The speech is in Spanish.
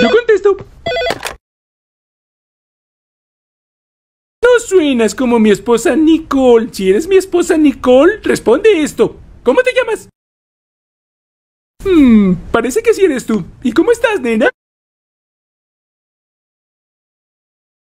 Yo contesto! No suenas como mi esposa Nicole. Si eres mi esposa Nicole, responde esto. ¿Cómo te llamas? Hmm, parece que sí eres tú. ¿Y cómo estás, nena?